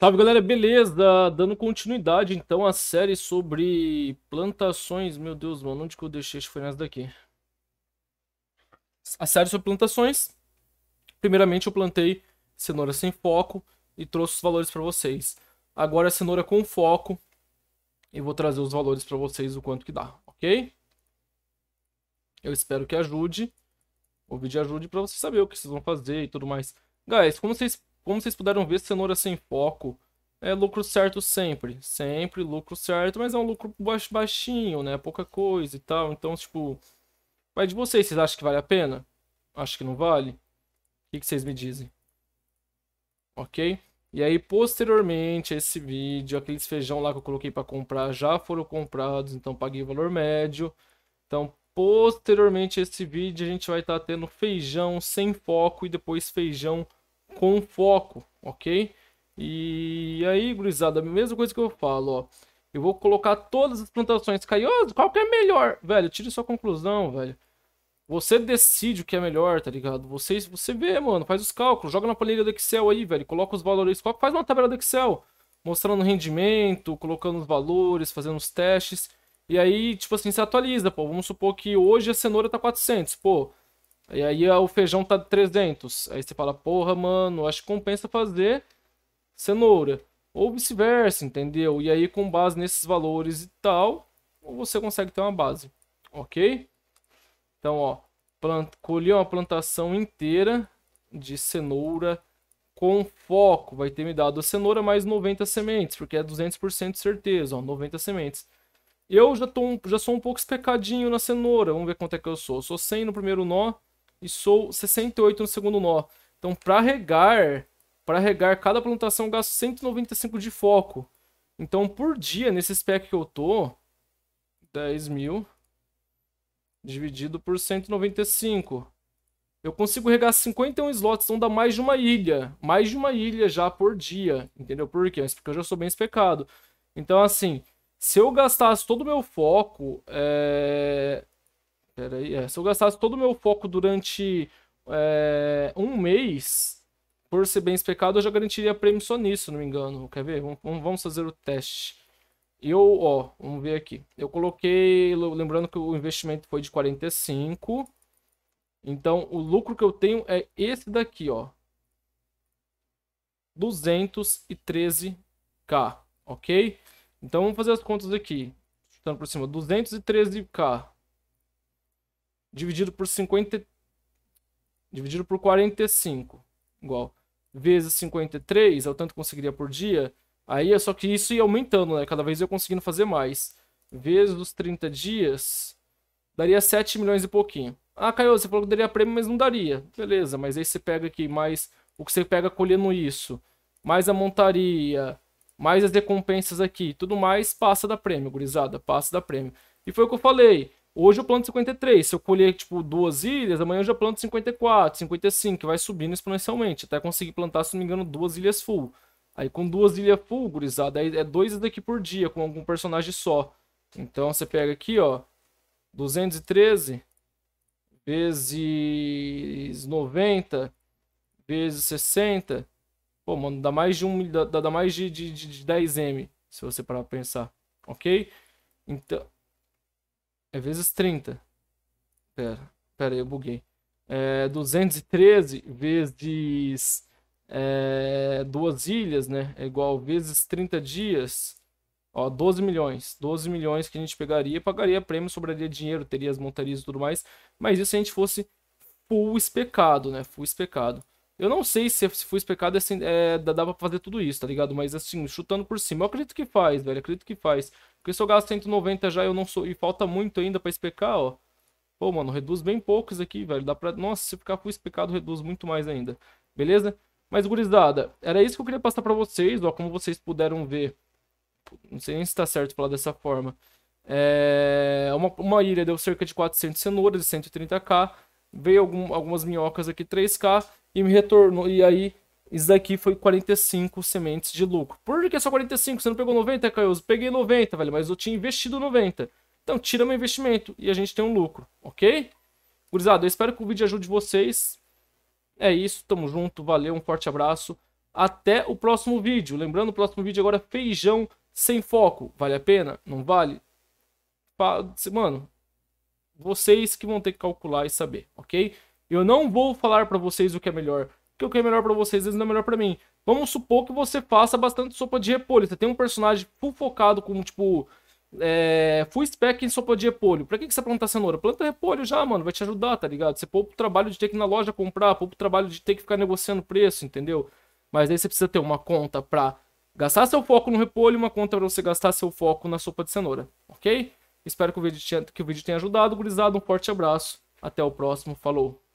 Salve galera, beleza? Dando continuidade então à série sobre plantações. Meu Deus, mano, onde que eu deixei? Acho que foi nessa daqui. A série sobre plantações. Primeiramente eu plantei cenoura sem foco e trouxe os valores para vocês. Agora a cenoura com foco e vou trazer os valores para vocês o quanto que dá, ok? Eu espero que ajude. O vídeo ajude para vocês saber o que vocês vão fazer e tudo mais. Guys, como vocês como vocês puderam ver, cenoura sem foco é lucro certo sempre. Sempre lucro certo, mas é um lucro baixinho, né? Pouca coisa e tal. Então, tipo, vai de vocês. Vocês acham que vale a pena? Acho que não vale. O que, vocês me dizem? Ok? E aí, posteriormente, esse vídeo, aqueles feijão lá que eu coloquei para comprar já foram comprados, então paguei o valor médio. Então, posteriormente, esse vídeo a gente vai estar tá tendo feijão sem foco e depois feijão com foco, ok? E aí, gurizada, a mesma coisa que eu falo, ó. Eu vou colocar todas as plantações caiosas, qual que é melhor? Velho, tire sua conclusão, velho. Você decide o que é melhor, tá ligado? Você, você vê, mano, faz os cálculos, joga na planilha do Excel aí, velho, coloca os valores, faz uma tabela do Excel, mostrando o rendimento, colocando os valores, fazendo os testes. E aí, tipo assim, se atualiza, pô. Vamos supor que hoje a cenoura tá 400, pô. E aí ah, o feijão tá 300. Aí você fala, porra, mano, acho que compensa fazer cenoura. Ou vice-versa, entendeu? E aí com base nesses valores e tal, você consegue ter uma base, ok? Então, ó, plant... uma plantação inteira de cenoura com foco. Vai ter me dado a cenoura mais 90 sementes, porque é 200% certeza, ó, 90 sementes. Eu já, tô, já sou um pouco especadinho na cenoura, vamos ver quanto é que eu sou. Eu sou 100 no primeiro nó, e sou 68 no segundo nó. Então, para regar, para regar cada plantação, eu gasto 195 de foco. Então, por dia, nesse spec que eu tô, 10 mil dividido por 195. Eu consigo regar 51 slots, então dá mais de uma ilha. Mais de uma ilha já por dia. Entendeu por quê? Porque eu já sou bem especado. Então, assim, se eu gastasse todo o meu foco, é... Peraí, é, se eu gastasse todo o meu foco durante é, um mês, por ser bem especado, eu já garantiria prêmio só nisso, se não me engano. Quer ver? Vamos, vamos fazer o teste. Eu, ó, vamos ver aqui. Eu coloquei, lembrando que o investimento foi de 45. Então, o lucro que eu tenho é esse daqui, ó. 213k, ok? Então, vamos fazer as contas aqui. estando por cima, 213k dividido por 50 dividido por 45, igual vezes 53, é o tanto que conseguiria por dia. Aí é só que isso ia aumentando, né? Cada vez eu conseguindo fazer mais. Vezes os 30 dias, daria 7 milhões e pouquinho. Ah, caiu você falou que daria prêmio, mas não daria. Beleza, mas aí você pega aqui mais o que você pega colhendo isso, mais a montaria, mais as recompensas aqui, tudo mais, passa da prêmio, gurizada, passa da prêmio. E foi o que eu falei. Hoje eu planto 53. Se eu colher, tipo, duas ilhas, amanhã eu já planto 54, 55, que vai subindo exponencialmente. Até conseguir plantar, se não me engano, duas ilhas full. Aí com duas ilhas full, gurizada, é dois daqui por dia, com algum personagem só. Então você pega aqui, ó, 213 vezes 90 vezes 60. Pô, mano, dá mais de um, dá, dá mais de, de, de, de 10M, se você parar pra pensar, ok? Então, é vezes 30. Pera, pera aí, eu buguei. É 213 vezes é, duas ilhas, né? É igual vezes 30 dias. Ó, 12 milhões. 12 milhões que a gente pegaria, pagaria prêmio, sobraria dinheiro, teria as montarias e tudo mais. Mas isso se a gente fosse full especado, né? Full especado. Eu não sei se, se foi especado assim, é, dá, dá pra fazer tudo isso, tá ligado? Mas assim, chutando por cima, eu acredito que faz, velho, acredito que faz. Porque se eu gasto 190 já eu não sou, e falta muito ainda pra especar, ó. Pô, mano, reduz bem poucos aqui, velho, dá pra... Nossa, se ficar full especado, reduz muito mais ainda, beleza? Mas, gurizada, era isso que eu queria passar pra vocês, ó, como vocês puderam ver. Não sei nem se tá certo falar dessa forma. É... Uma, uma ilha deu cerca de 400 cenouras e 130k. Veio algum, algumas minhocas aqui 3k e me retornou. E aí, isso daqui foi 45 sementes de lucro. Por que só 45? Você não pegou 90, Caioso? Peguei 90, velho, mas eu tinha investido 90. Então, tira meu investimento e a gente tem um lucro, ok? Gurizada, eu espero que o vídeo ajude vocês. É isso, tamo junto, valeu, um forte abraço. Até o próximo vídeo. Lembrando, o próximo vídeo agora é feijão sem foco. Vale a pena? Não vale? Mano, vocês que vão ter que calcular e saber, ok? Eu não vou falar para vocês o que é melhor, porque o que é melhor para vocês às vezes não é melhor para mim. Vamos supor que você faça bastante sopa de repolho. Você tem um personagem full focado com, tipo, é, full spec em sopa de repolho. Pra que, que você planta cenoura? Planta repolho já, mano. Vai te ajudar, tá ligado? Você poupa o trabalho de ter que ir na loja comprar, poupa o trabalho de ter que ficar negociando preço, entendeu? Mas aí você precisa ter uma conta pra gastar seu foco no repolho e uma conta pra você gastar seu foco na sopa de cenoura, ok? Espero que o vídeo, tenha, que o vídeo tenha ajudado. Gurizada, um forte abraço. Até o próximo. Falou.